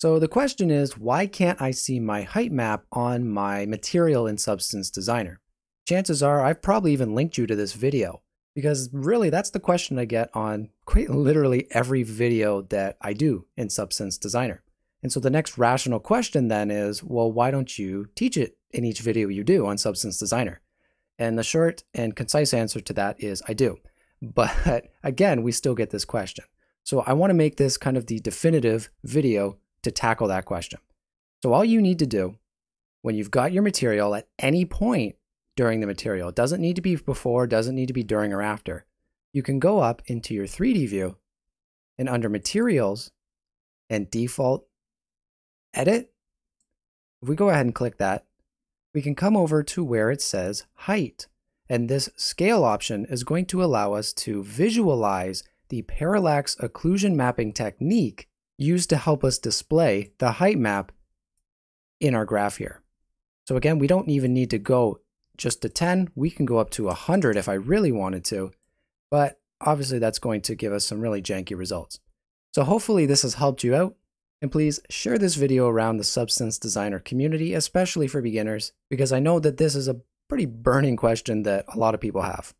So the question is, why can't I see my height map on my material in Substance Designer? Chances are I've probably even linked you to this video because really that's the question I get on quite literally every video that I do in Substance Designer. And so the next rational question then is, well, why don't you teach it in each video you do on Substance Designer? And the short and concise answer to that is I do. But again, we still get this question. So I want to make this kind of the definitive video to tackle that question. So, all you need to do when you've got your material at any point during the material, it doesn't need to be before, doesn't need to be during or after, you can go up into your 3D view and under materials and default edit. If we go ahead and click that, we can come over to where it says height. And this scale option is going to allow us to visualize the parallax occlusion mapping technique used to help us display the height map in our graph here. So again, we don't even need to go just to 10. We can go up to 100 if I really wanted to, but obviously that's going to give us some really janky results. So hopefully this has helped you out. And please share this video around the Substance Designer community, especially for beginners, because I know that this is a pretty burning question that a lot of people have.